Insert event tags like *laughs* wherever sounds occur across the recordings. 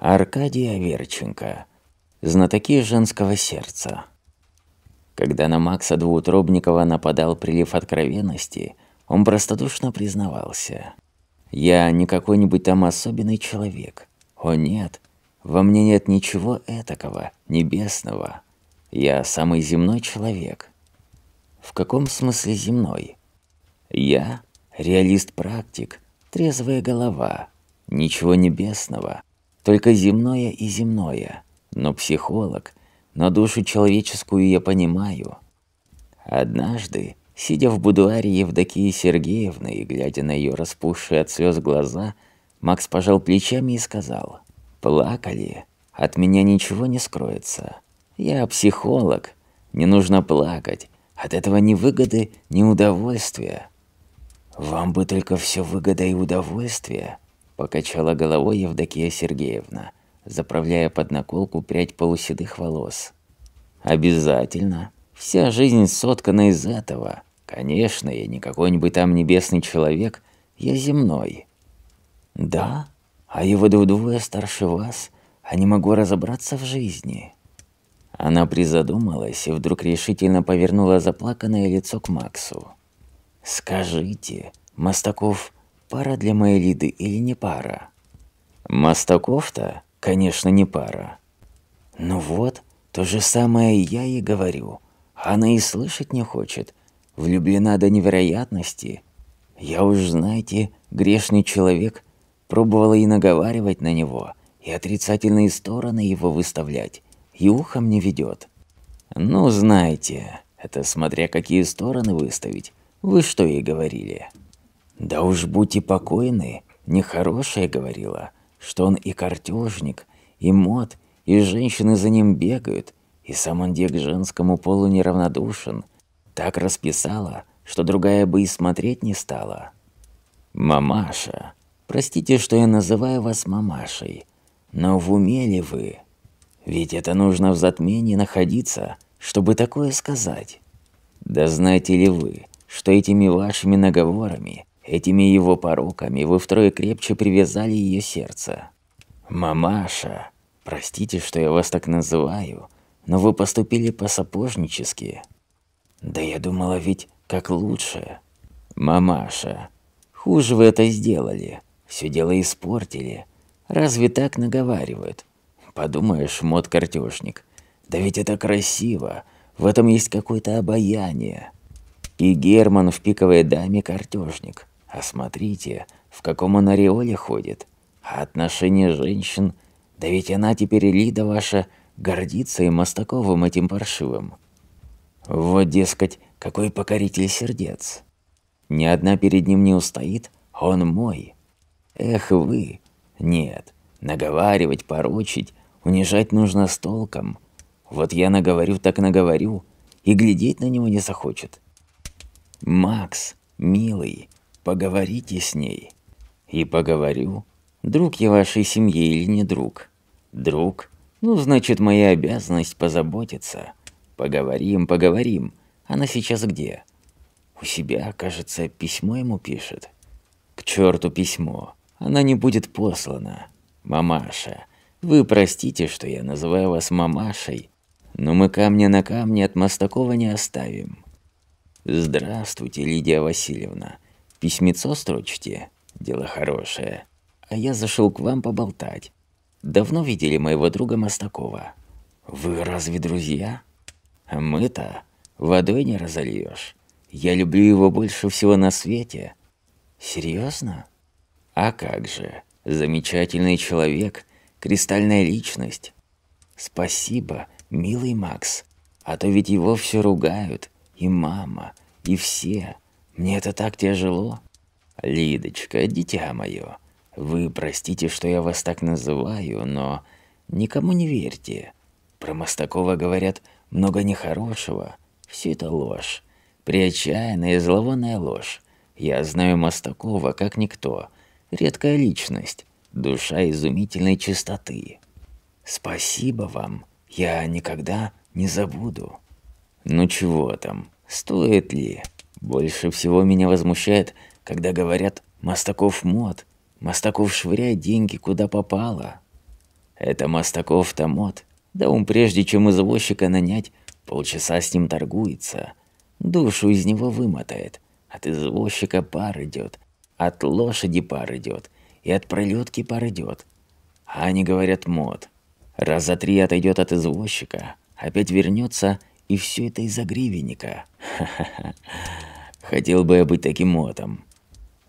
Аркадия Верченко. Знатоки женского сердца. Когда на Макса Двуутробникова нападал прилив откровенности, он простодушно признавался. «Я не какой-нибудь там особенный человек. О нет, во мне нет ничего этакого, небесного. Я самый земной человек». «В каком смысле земной?» «Я – реалист-практик, трезвая голова, ничего небесного, только земное и земное. Но психолог, но душу человеческую я понимаю. Однажды, сидя в будуаре Евдокии Сергеевны и глядя на ее распухшие от слез глаза, Макс пожал плечами и сказал, «Плакали? От меня ничего не скроется. Я психолог, не нужно плакать. От этого ни выгоды, ни удовольствия». «Вам бы только все выгода и удовольствие», Покачала головой Евдокия Сергеевна, заправляя под наколку прядь полуседых волос. «Обязательно. Вся жизнь соткана из этого. Конечно, я не какой-нибудь там небесный человек, я земной». «Да? А я его вдвое старше вас, а не могу разобраться в жизни». Она призадумалась и вдруг решительно повернула заплаканное лицо к Максу. «Скажите, Мостаков Пара для моей Лиды или не пара? Мастаков-то, конечно, не пара. Ну вот, то же самое я ей говорю. Она и слышать не хочет. Влюблена до невероятности. Я уж, знаете, грешный человек, пробовала и наговаривать на него, и отрицательные стороны его выставлять, и ухом не ведет. Ну, знаете, это смотря какие стороны выставить. Вы что ей говорили? Да уж будь и покойны, нехорошее говорила, что он и картежник, и мод, и женщины за ним бегают, и сам он где женскому полу неравнодушен. Так расписала, что другая бы и смотреть не стала. «Мамаша, простите, что я называю вас мамашей, но в уме ли вы? Ведь это нужно в затмении находиться, чтобы такое сказать. Да знаете ли вы, что этими вашими наговорами Этими его пороками вы втрое крепче привязали ее сердце. «Мамаша, простите, что я вас так называю, но вы поступили по-сапожнически». «Да я думала ведь, как лучше». «Мамаша, хуже вы это сделали, все дело испортили. Разве так наговаривают?» «Подумаешь, мод-картёжник, да ведь это красиво, в этом есть какое-то обаяние». И Герман в пиковой даме картежник. А смотрите, в каком она ореоле ходит. А отношение женщин... Да ведь она теперь Лида ваша гордится и Мостаковым этим паршивым. Вот, дескать, какой покоритель сердец. Ни одна перед ним не устоит, он мой. Эх вы! Нет, наговаривать, порочить, унижать нужно с толком. Вот я наговорю, так наговорю, и глядеть на него не захочет. Макс, милый, Поговорите с ней. И поговорю. Друг я вашей семье или не друг? Друг? Ну, значит, моя обязанность позаботиться. Поговорим, поговорим. Она сейчас где? У себя, кажется, письмо ему пишет. К черту письмо. Она не будет послана. Мамаша, вы простите, что я называю вас мамашей, но мы камня на камне от Мостакова не оставим. Здравствуйте, Лидия Васильевна. Письмецо строчите? Дело хорошее. А я зашел к вам поболтать. Давно видели моего друга Мостакова? Вы разве друзья? А Мы-то водой не разольешь. Я люблю его больше всего на свете. Серьезно? А как же? Замечательный человек, кристальная личность. Спасибо, милый Макс. А то ведь его все ругают. И мама, и все. Мне это так тяжело. Лидочка, дитя мое, вы простите, что я вас так называю, но никому не верьте. Про Мостакова говорят много нехорошего. Все это ложь. Приотчаянная и зловонная ложь. Я знаю Мостакова как никто. Редкая личность. Душа изумительной чистоты. Спасибо вам. Я никогда не забуду. Ну чего там, стоит ли? Больше всего меня возмущает, когда говорят «Мостаков мод», «Мостаков швыряет деньги куда попало». Это Мостаков-то мод. Да он прежде чем извозчика нанять, полчаса с ним торгуется. Душу из него вымотает. От извозчика пар идет, от лошади пар идет, и от пролетки пар идет. А они говорят «мод». Раз за три отойдет от извозчика, опять вернется и все это из-за гривенника. Ха-ха-ха. *laughs* Хотел бы я быть таким мотом.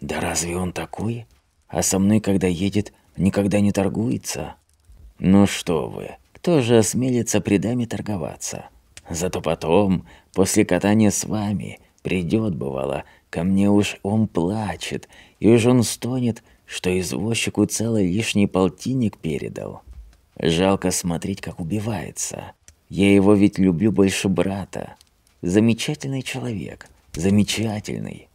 Да разве он такой? А со мной, когда едет, никогда не торгуется? Ну что вы, кто же осмелится при даме торговаться? Зато потом, после катания с вами, придет, бывало, ко мне уж он плачет, и уж он стонет, что извозчику целый лишний полтинник передал. Жалко смотреть, как убивается. Я его ведь люблю больше брата. Замечательный человек. Замечательный.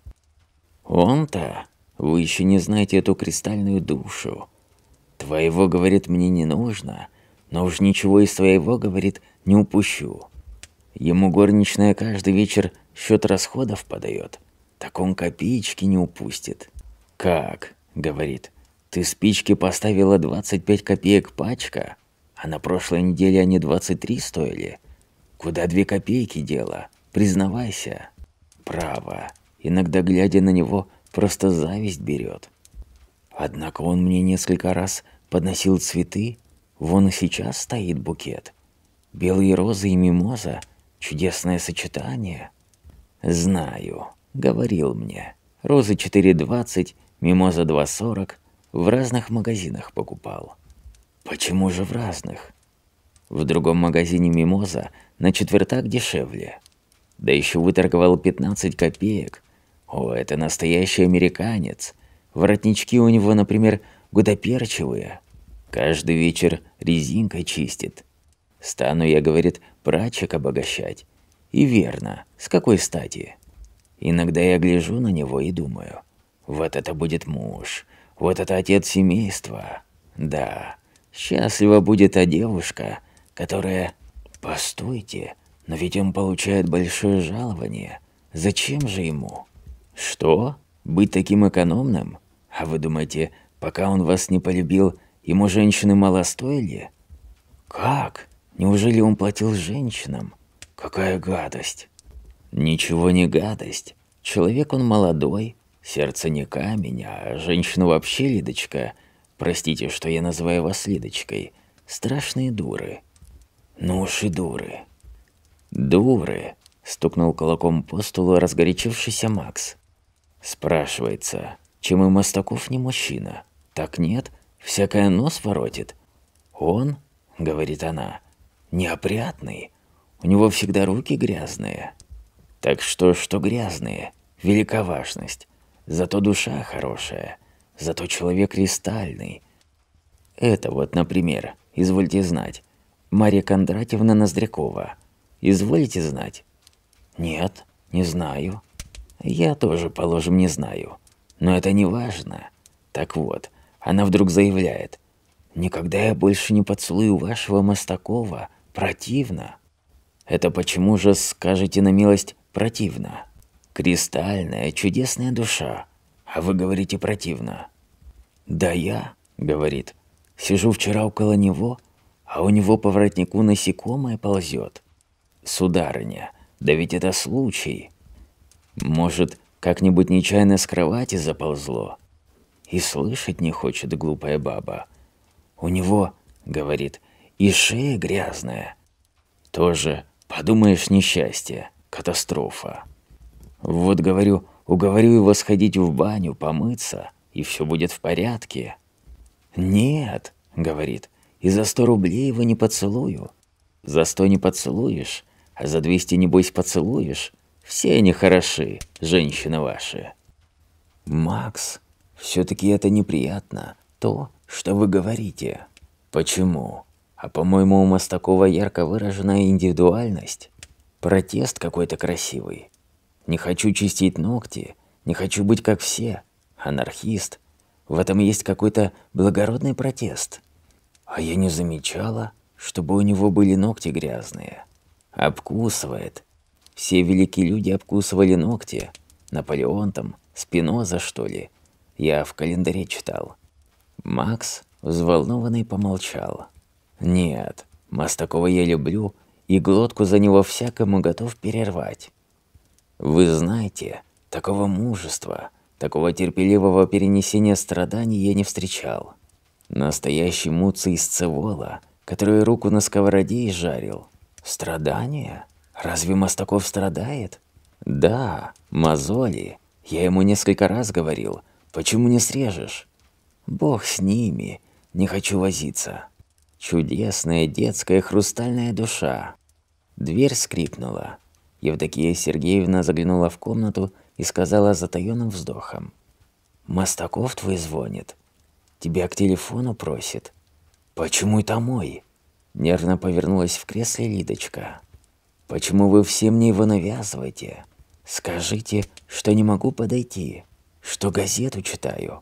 Он-то? Вы еще не знаете эту кристальную душу. Твоего, говорит, мне не нужно, но уж ничего из твоего, говорит, не упущу. Ему горничная каждый вечер счет расходов подает. Так он копеечки не упустит. «Как?» — говорит. «Ты спички поставила 25 копеек пачка?» А на прошлой неделе они 23 стоили. Куда две копейки дело? Признавайся. Право. Иногда, глядя на него, просто зависть берет. Однако он мне несколько раз подносил цветы. Вон и сейчас стоит букет. Белые розы и мимоза – чудесное сочетание. Знаю, говорил мне. Розы 4,20, мимоза 2,40 в разных магазинах покупал. Почему же в разных? В другом магазине «Мимоза» на четвертак дешевле. Да еще выторговал 15 копеек. О, это настоящий американец. Воротнички у него, например, гудоперчивые. Каждый вечер резинкой чистит. Стану я, говорит, прачек обогащать. И верно, с какой стати? Иногда я гляжу на него и думаю, вот это будет муж, вот это отец семейства. Да, Счастлива будет та девушка, которая... Постойте, но ведь он получает большое жалование. Зачем же ему? Что? Быть таким экономным? А вы думаете, пока он вас не полюбил, ему женщины мало стоили? Как? Неужели он платил женщинам? Какая гадость. Ничего не гадость. Человек он молодой, сердце не камень, а женщина вообще ледочка. Простите, что я называю вас Лидочкой. Страшные дуры. Ну уж и дуры. Дуры, стукнул кулаком по столу разгорячившийся Макс. Спрашивается, чем и Мостаков не мужчина? Так нет, всякое нос воротит. Он, говорит она, неопрятный. У него всегда руки грязные. Так что, что грязные, великоважность. Зато душа хорошая. Зато человек кристальный. Это вот, например, извольте знать. Мария Кондратьевна Ноздрякова. извольте знать? Нет, не знаю. Я тоже, положим, не знаю. Но это не важно. Так вот, она вдруг заявляет. «Никогда я больше не поцелую вашего Мостакова. Противно». Это почему же, скажете на милость, противно? Кристальная, чудесная душа. А вы говорите противно. Да я, говорит, сижу вчера около него, а у него по воротнику насекомое ползет. Сударыня, да ведь это случай. Может, как-нибудь нечаянно с кровати заползло. И слышать не хочет глупая баба. У него, говорит, и шея грязная. Тоже, подумаешь, несчастье, катастрофа. Вот говорю, Уговорю его сходить в баню, помыться, и все будет в порядке. «Нет», — говорит, — «и за сто рублей его не поцелую». «За сто не поцелуешь, а за двести, небось, поцелуешь. Все они хороши, женщины ваши». «Макс, все-таки это неприятно, то, что вы говорите». «Почему? А по-моему, у Мастакова ярко выраженная индивидуальность. Протест какой-то красивый. Не хочу чистить ногти, не хочу быть как все. Анархист. В этом есть какой-то благородный протест. А я не замечала, чтобы у него были ногти грязные. Обкусывает. Все великие люди обкусывали ногти. Наполеон там, Спиноза, что ли. Я в календаре читал. Макс, взволнованный, помолчал. «Нет, Мастакова я люблю, и глотку за него всякому готов перервать. Вы знаете, такого мужества, такого терпеливого перенесения страданий я не встречал. Настоящий муций из Цевола, который руку на сковороде изжарил. Страдания? Разве Мостаков страдает? Да, мозоли. Я ему несколько раз говорил. Почему не срежешь? Бог с ними. Не хочу возиться. Чудесная детская хрустальная душа. Дверь скрипнула. Евдокия Сергеевна заглянула в комнату и сказала затаённым вздохом. "Мастаков твой звонит. Тебя к телефону просит». «Почему это мой?» Нервно повернулась в кресле Лидочка. «Почему вы все мне его навязываете? Скажите, что не могу подойти, что газету читаю.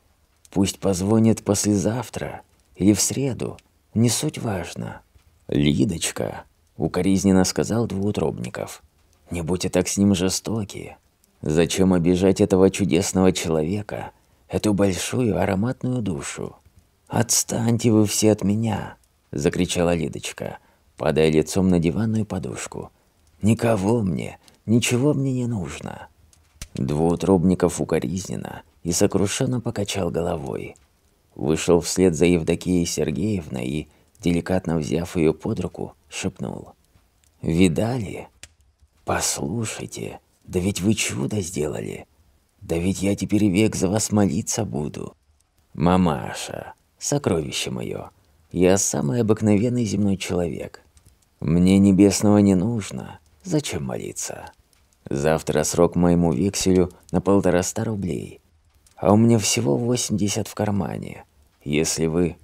Пусть позвонит послезавтра или в среду, не суть важно». «Лидочка», — укоризненно сказал Двуутробников, — не будьте так с ним жестоки. Зачем обижать этого чудесного человека, эту большую ароматную душу? Отстаньте вы все от меня, закричала Лидочка, падая лицом на диванную подушку. Никого мне, ничего мне не нужно. Двуутробников укоризненно и сокрушенно покачал головой. Вышел вслед за Евдокией Сергеевной и, деликатно взяв ее под руку, шепнул. «Видали? «Послушайте, да ведь вы чудо сделали! Да ведь я теперь век за вас молиться буду!» «Мамаша, сокровище мое, я самый обыкновенный земной человек. Мне небесного не нужно, зачем молиться? Завтра срок моему векселю на полтораста рублей, а у меня всего 80 в кармане. Если вы...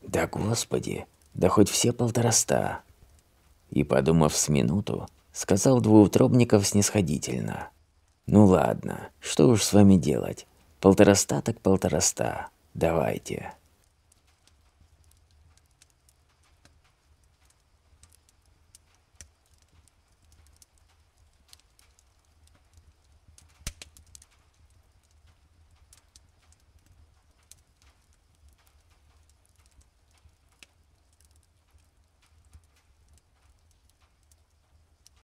Да господи, да хоть все полтораста, И подумав с минуту, сказал Двуутробников снисходительно. «Ну ладно, что уж с вами делать. Полтораста так полтораста. Давайте».